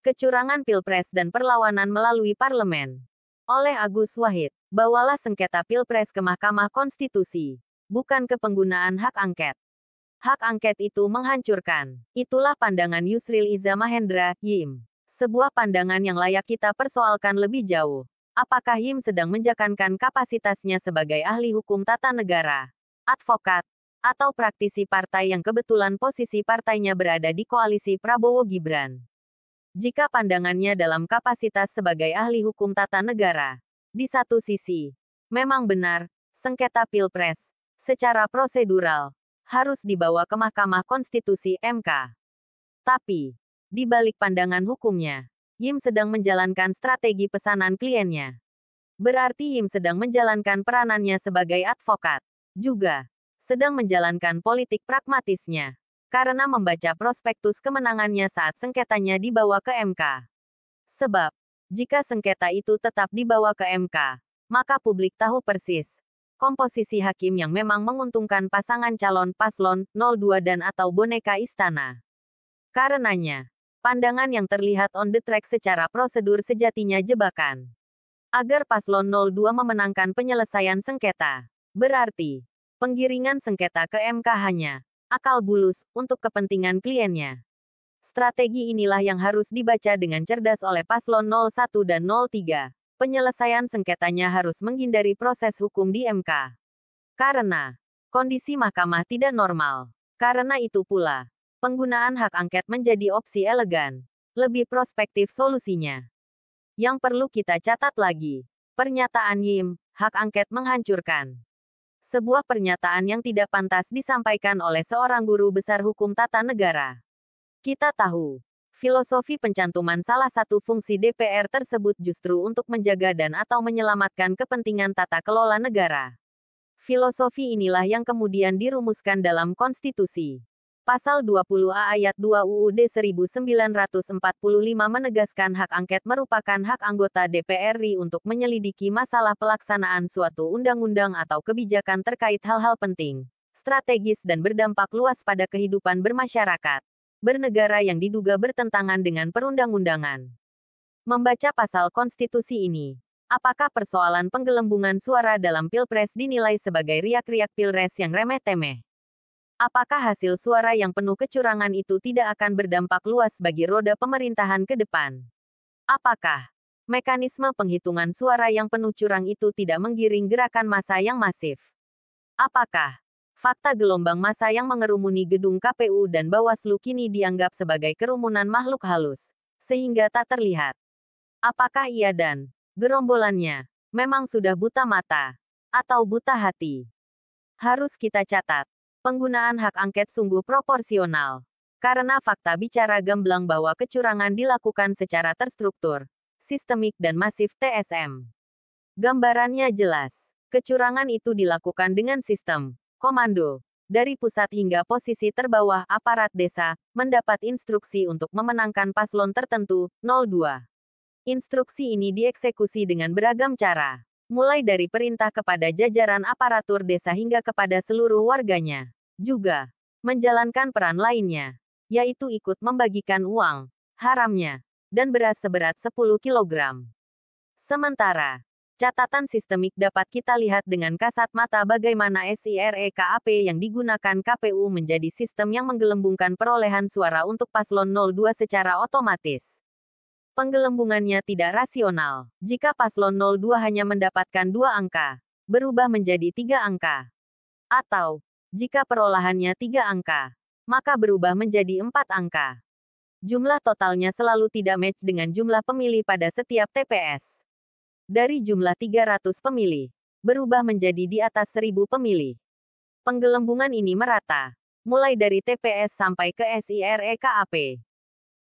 Kecurangan Pilpres dan Perlawanan Melalui Parlemen. Oleh Agus Wahid, bawalah sengketa Pilpres ke Mahkamah Konstitusi, bukan ke penggunaan hak angket. Hak angket itu menghancurkan. Itulah pandangan Yusril Iza Mahendra, Yim. Sebuah pandangan yang layak kita persoalkan lebih jauh. Apakah Yim sedang menjakankan kapasitasnya sebagai ahli hukum tata negara, advokat, atau praktisi partai yang kebetulan posisi partainya berada di koalisi Prabowo Gibran? jika pandangannya dalam kapasitas sebagai ahli hukum tata negara. Di satu sisi, memang benar, sengketa pilpres, secara prosedural, harus dibawa ke Mahkamah Konstitusi MK. Tapi, di balik pandangan hukumnya, Yim sedang menjalankan strategi pesanan kliennya. Berarti Yim sedang menjalankan peranannya sebagai advokat. Juga, sedang menjalankan politik pragmatisnya karena membaca prospektus kemenangannya saat sengketanya dibawa ke MK. Sebab, jika sengketa itu tetap dibawa ke MK, maka publik tahu persis komposisi hakim yang memang menguntungkan pasangan calon paslon 02 dan atau boneka istana. Karenanya, pandangan yang terlihat on the track secara prosedur sejatinya jebakan. Agar paslon 02 memenangkan penyelesaian sengketa, berarti penggiringan sengketa ke MK hanya akal bulus, untuk kepentingan kliennya. Strategi inilah yang harus dibaca dengan cerdas oleh paslon 01 dan 03. Penyelesaian sengketanya harus menghindari proses hukum di MK. Karena kondisi mahkamah tidak normal. Karena itu pula, penggunaan hak angket menjadi opsi elegan, lebih prospektif solusinya. Yang perlu kita catat lagi, pernyataan Yim, hak angket menghancurkan. Sebuah pernyataan yang tidak pantas disampaikan oleh seorang guru besar hukum tata negara. Kita tahu, filosofi pencantuman salah satu fungsi DPR tersebut justru untuk menjaga dan atau menyelamatkan kepentingan tata kelola negara. Filosofi inilah yang kemudian dirumuskan dalam konstitusi. Pasal 20A ayat 2 UUD 1945 menegaskan hak angket merupakan hak anggota DPR RI untuk menyelidiki masalah pelaksanaan suatu undang-undang atau kebijakan terkait hal-hal penting, strategis dan berdampak luas pada kehidupan bermasyarakat, bernegara yang diduga bertentangan dengan perundang-undangan. Membaca pasal konstitusi ini, apakah persoalan penggelembungan suara dalam pilpres dinilai sebagai riak-riak pilres yang remeh-temeh? Apakah hasil suara yang penuh kecurangan itu tidak akan berdampak luas bagi roda pemerintahan ke depan? Apakah mekanisme penghitungan suara yang penuh curang itu tidak menggiring gerakan massa yang masif? Apakah fakta gelombang massa yang mengerumuni gedung KPU dan Bawaslu kini dianggap sebagai kerumunan makhluk halus, sehingga tak terlihat? Apakah ia dan gerombolannya memang sudah buta mata atau buta hati? Harus kita catat. Penggunaan hak angket sungguh proporsional. Karena fakta bicara gemblang bahwa kecurangan dilakukan secara terstruktur, sistemik dan masif TSM. Gambarannya jelas. Kecurangan itu dilakukan dengan sistem, komando, dari pusat hingga posisi terbawah aparat desa, mendapat instruksi untuk memenangkan paslon tertentu, 02. Instruksi ini dieksekusi dengan beragam cara mulai dari perintah kepada jajaran aparatur desa hingga kepada seluruh warganya. Juga, menjalankan peran lainnya, yaitu ikut membagikan uang, haramnya, dan beras seberat 10 kg. Sementara, catatan sistemik dapat kita lihat dengan kasat mata bagaimana SIREKAP yang digunakan KPU menjadi sistem yang menggelembungkan perolehan suara untuk paslon 02 secara otomatis. Penggelembungannya tidak rasional. Jika paslon 02 hanya mendapatkan dua angka, berubah menjadi tiga angka. Atau, jika perolahannya tiga angka, maka berubah menjadi empat angka. Jumlah totalnya selalu tidak match dengan jumlah pemilih pada setiap TPS. Dari jumlah 300 pemilih, berubah menjadi di atas 1000 pemilih. Penggelembungan ini merata, mulai dari TPS sampai ke SIREKAP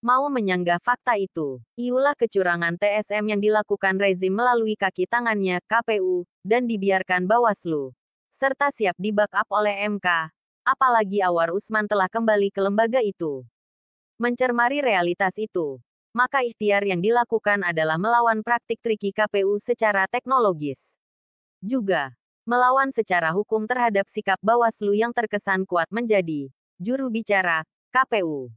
mau menyanggah fakta itu. Iulah kecurangan TSM yang dilakukan rezim melalui kaki tangannya, KPU, dan dibiarkan Bawaslu. Serta siap di-backup oleh MK. Apalagi Awar Usman telah kembali ke lembaga itu. Mencermari realitas itu, maka ikhtiar yang dilakukan adalah melawan praktik triki KPU secara teknologis. Juga, melawan secara hukum terhadap sikap Bawaslu yang terkesan kuat menjadi juru bicara KPU.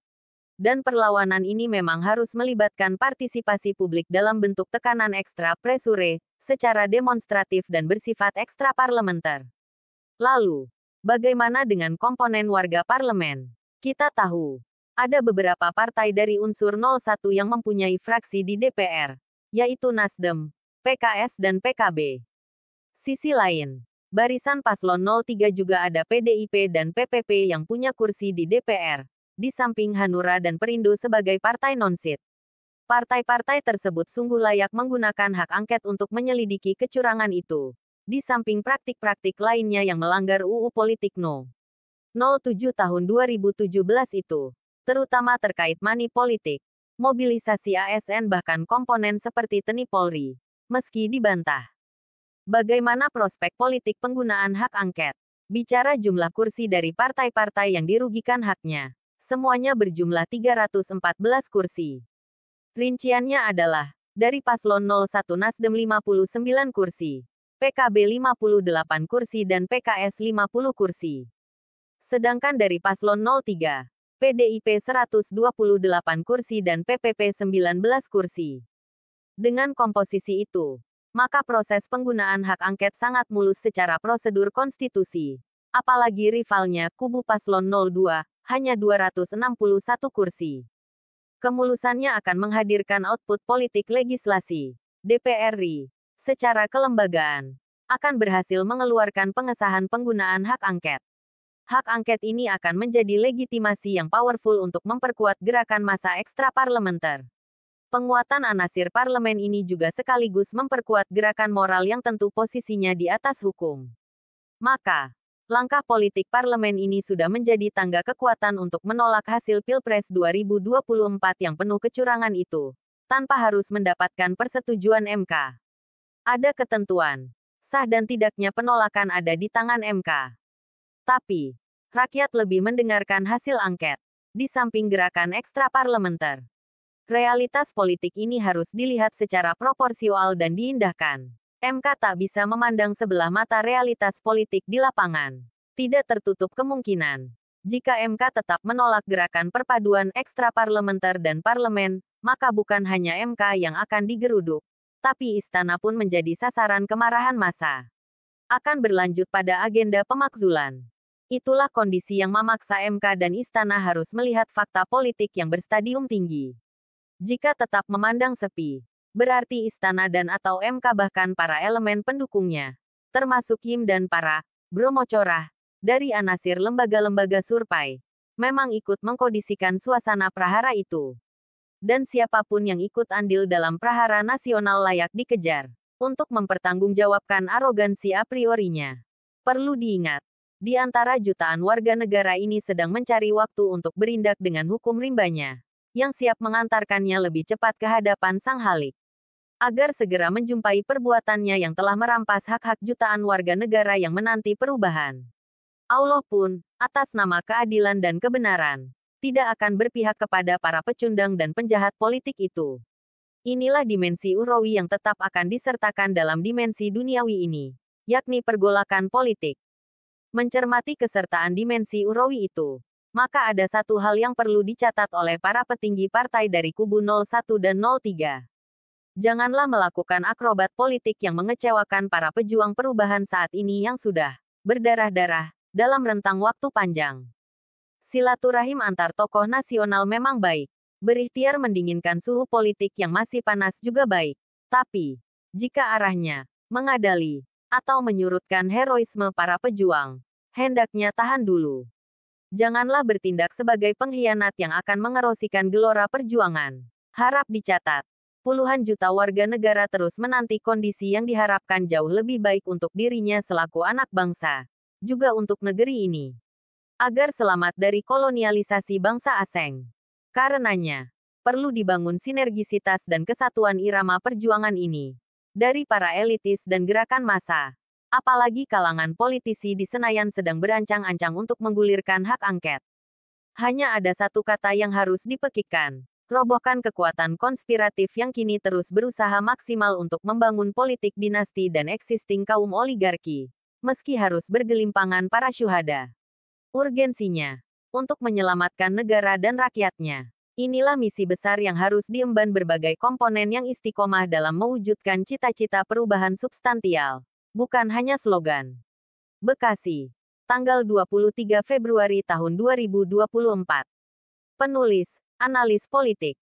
Dan perlawanan ini memang harus melibatkan partisipasi publik dalam bentuk tekanan ekstra presure, secara demonstratif dan bersifat ekstra parlementer. Lalu, bagaimana dengan komponen warga parlemen? Kita tahu, ada beberapa partai dari unsur 01 yang mempunyai fraksi di DPR, yaitu Nasdem, PKS dan PKB. Sisi lain, barisan paslon 03 juga ada PDIP dan PPP yang punya kursi di DPR, di samping Hanura dan Perindo sebagai partai non-sit. Partai-partai tersebut sungguh layak menggunakan hak angket untuk menyelidiki kecurangan itu, di samping praktik-praktik lainnya yang melanggar UU Politik No. 07 tahun 2017 itu, terutama terkait money politik, mobilisasi ASN bahkan komponen seperti TNI Polri, meski dibantah. Bagaimana prospek politik penggunaan hak angket? Bicara jumlah kursi dari partai-partai yang dirugikan haknya semuanya berjumlah 314 kursi. Rinciannya adalah, dari Paslon 01 Nasdem 59 kursi, PKB 58 kursi dan PKS 50 kursi. Sedangkan dari Paslon 03, PDIP 128 kursi dan PPP 19 kursi. Dengan komposisi itu, maka proses penggunaan hak angket sangat mulus secara prosedur konstitusi. Apalagi rivalnya kubu Paslon 02, hanya 261 kursi. Kemulusannya akan menghadirkan output politik legislasi DPR RI secara kelembagaan akan berhasil mengeluarkan pengesahan penggunaan hak angket. Hak angket ini akan menjadi legitimasi yang powerful untuk memperkuat gerakan masa ekstra parlementer. Penguatan anasir parlemen ini juga sekaligus memperkuat gerakan moral yang tentu posisinya di atas hukum. Maka, Langkah politik parlemen ini sudah menjadi tangga kekuatan untuk menolak hasil Pilpres 2024 yang penuh kecurangan itu, tanpa harus mendapatkan persetujuan MK. Ada ketentuan, sah dan tidaknya penolakan ada di tangan MK. Tapi, rakyat lebih mendengarkan hasil angket, di samping gerakan ekstra parlementer. Realitas politik ini harus dilihat secara proporsional dan diindahkan. MK tak bisa memandang sebelah mata realitas politik di lapangan. Tidak tertutup kemungkinan, jika MK tetap menolak gerakan perpaduan ekstra parlementer dan parlemen, maka bukan hanya MK yang akan digeruduk, tapi istana pun menjadi sasaran kemarahan massa. Akan berlanjut pada agenda pemakzulan. Itulah kondisi yang memaksa MK dan istana harus melihat fakta politik yang berstadium tinggi. Jika tetap memandang sepi, berarti istana dan atau MK bahkan para elemen pendukungnya, termasuk Yim dan para Bromocorah, dari anasir lembaga-lembaga survei, memang ikut mengkondisikan suasana prahara itu. Dan siapapun yang ikut andil dalam prahara nasional layak dikejar, untuk mempertanggungjawabkan arogansi a priorinya. Perlu diingat, di antara jutaan warga negara ini sedang mencari waktu untuk berindak dengan hukum rimbanya, yang siap mengantarkannya lebih cepat ke hadapan Sang Halik agar segera menjumpai perbuatannya yang telah merampas hak-hak jutaan warga negara yang menanti perubahan. Allah pun, atas nama keadilan dan kebenaran, tidak akan berpihak kepada para pecundang dan penjahat politik itu. Inilah dimensi Urawi yang tetap akan disertakan dalam dimensi duniawi ini, yakni pergolakan politik. Mencermati kesertaan dimensi Urawi itu, maka ada satu hal yang perlu dicatat oleh para petinggi partai dari kubu 01 dan 03. Janganlah melakukan akrobat politik yang mengecewakan para pejuang perubahan saat ini yang sudah berdarah-darah dalam rentang waktu panjang. Silaturahim antar tokoh nasional memang baik. Berikhtiar mendinginkan suhu politik yang masih panas juga baik. Tapi, jika arahnya mengadali atau menyurutkan heroisme para pejuang, hendaknya tahan dulu. Janganlah bertindak sebagai pengkhianat yang akan mengerosikan gelora perjuangan. Harap dicatat puluhan juta warga negara terus menanti kondisi yang diharapkan jauh lebih baik untuk dirinya selaku anak bangsa, juga untuk negeri ini. Agar selamat dari kolonialisasi bangsa asing. Karenanya, perlu dibangun sinergisitas dan kesatuan irama perjuangan ini dari para elitis dan gerakan massa. Apalagi kalangan politisi di Senayan sedang berancang-ancang untuk menggulirkan hak angket. Hanya ada satu kata yang harus dipekikan robohkan kekuatan konspiratif yang kini terus berusaha maksimal untuk membangun politik dinasti dan existing kaum oligarki, meski harus bergelimpangan para syuhada. Urgensinya untuk menyelamatkan negara dan rakyatnya. Inilah misi besar yang harus diemban berbagai komponen yang istiqomah dalam mewujudkan cita-cita perubahan substantial, bukan hanya slogan. Bekasi, tanggal 23 Februari tahun 2024. Penulis analis politik.